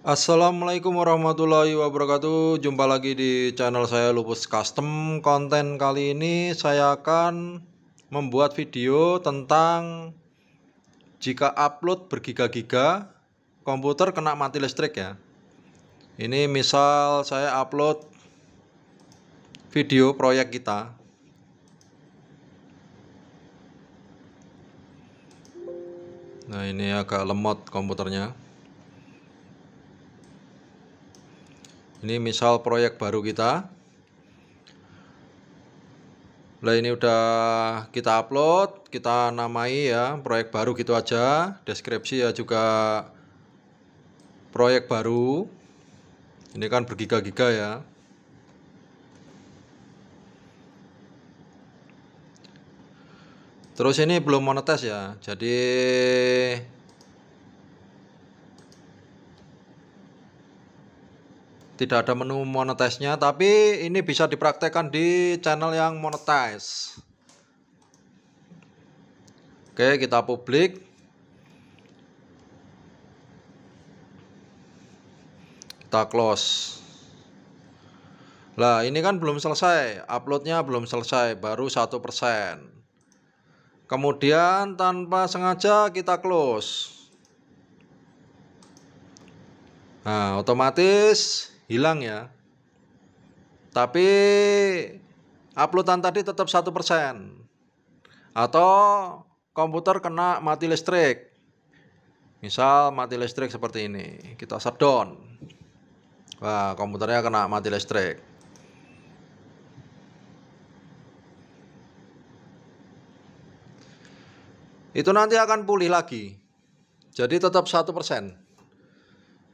Assalamualaikum warahmatullahi wabarakatuh Jumpa lagi di channel saya Lupus Custom Konten kali ini saya akan membuat video tentang Jika upload bergiga-giga Komputer kena mati listrik ya Ini misal saya upload video proyek kita Nah ini agak lemot komputernya ini misal proyek baru kita Nah ini udah kita upload, kita namai ya proyek baru gitu aja, deskripsi ya juga proyek baru. Ini kan bergiga-giga ya. Terus ini belum monetes ya, jadi tidak ada menu monetize-nya tapi ini bisa dipraktekkan di channel yang monetize oke kita publik kita close lah ini kan belum selesai uploadnya belum selesai baru satu persen kemudian tanpa sengaja kita close Nah, otomatis hilang ya tapi uploadan tadi tetap satu persen atau komputer kena mati listrik misal mati listrik seperti ini kita shutdown wah komputernya kena mati listrik itu nanti akan pulih lagi jadi tetap satu persen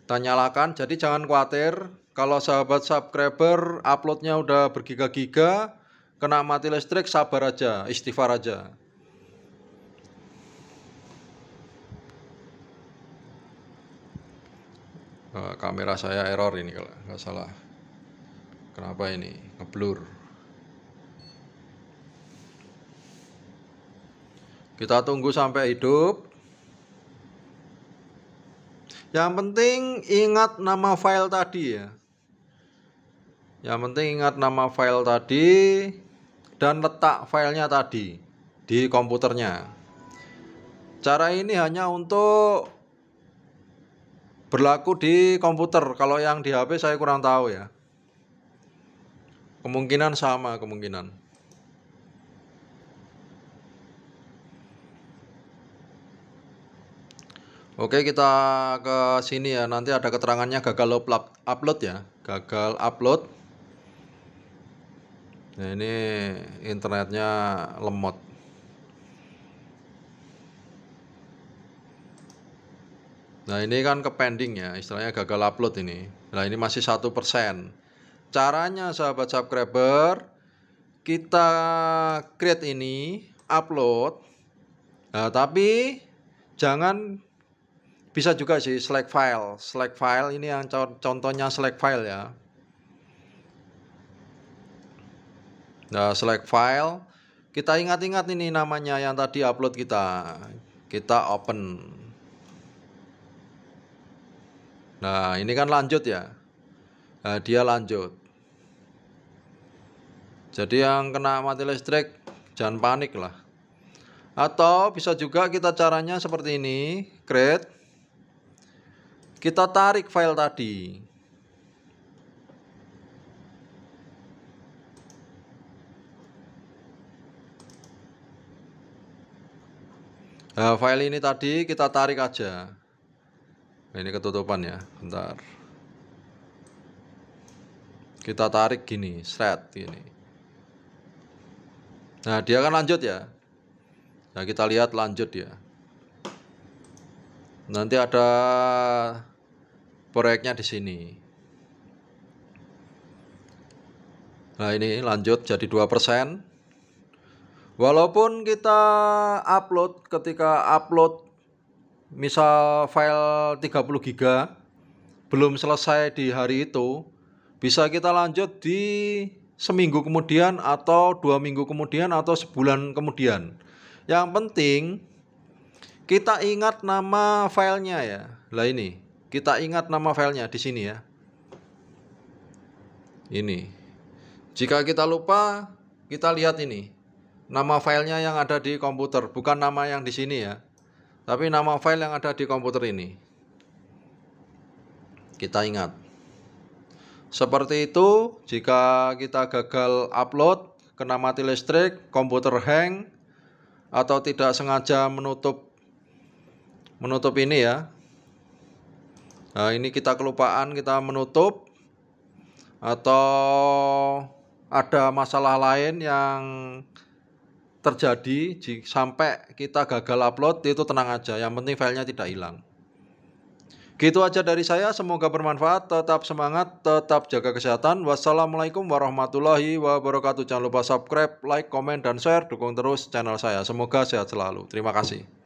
dan nyalakan jadi jangan khawatir kalau sahabat subscriber uploadnya udah bergiga-giga kena mati listrik sabar aja istighfar aja eh, kamera saya error ini kalau nggak salah kenapa ini ngeblur kita tunggu sampai hidup yang penting ingat nama file tadi ya. Yang penting ingat nama file tadi dan letak filenya tadi di komputernya. Cara ini hanya untuk berlaku di komputer. Kalau yang di HP saya kurang tahu ya. Kemungkinan sama kemungkinan. Oke, kita ke sini ya. Nanti ada keterangannya gagal upload ya. Gagal upload. Nah, ini internetnya lemot. Nah, ini kan ke pending ya. Istilahnya gagal upload ini. Nah, ini masih satu persen. Caranya sahabat subscriber, kita create ini, upload. Nah, tapi jangan bisa juga sih select file select file ini yang contohnya select file ya nah select file kita ingat-ingat ini namanya yang tadi upload kita kita open nah ini kan lanjut ya nah, dia lanjut jadi yang kena mati listrik jangan panik lah atau bisa juga kita caranya seperti ini create kita tarik file tadi. Nah, file ini tadi kita tarik aja. Nah, ini ketutupan ya, bentar. Kita tarik gini, shred gini. Nah, dia akan lanjut ya. Nah, kita lihat lanjut ya. Nanti ada proyeknya di sini. Nah ini lanjut jadi 2%. Walaupun kita upload ketika upload misal file 30 GB belum selesai di hari itu, bisa kita lanjut di seminggu kemudian atau dua minggu kemudian atau sebulan kemudian. Yang penting kita ingat nama filenya ya. Lah ini kita ingat nama filenya di sini ya. Ini. Jika kita lupa, kita lihat ini. Nama filenya yang ada di komputer, bukan nama yang di sini ya. Tapi nama file yang ada di komputer ini. Kita ingat. Seperti itu, jika kita gagal upload, kena mati listrik, komputer hang, atau tidak sengaja menutup menutup ini ya Nah, ini kita kelupaan kita menutup atau ada masalah lain yang terjadi sampai kita gagal upload itu tenang aja yang penting filenya tidak hilang gitu aja dari saya semoga bermanfaat tetap semangat tetap jaga kesehatan wassalamualaikum warahmatullahi wabarakatuh jangan lupa subscribe like komen dan share dukung terus channel saya semoga sehat selalu terima kasih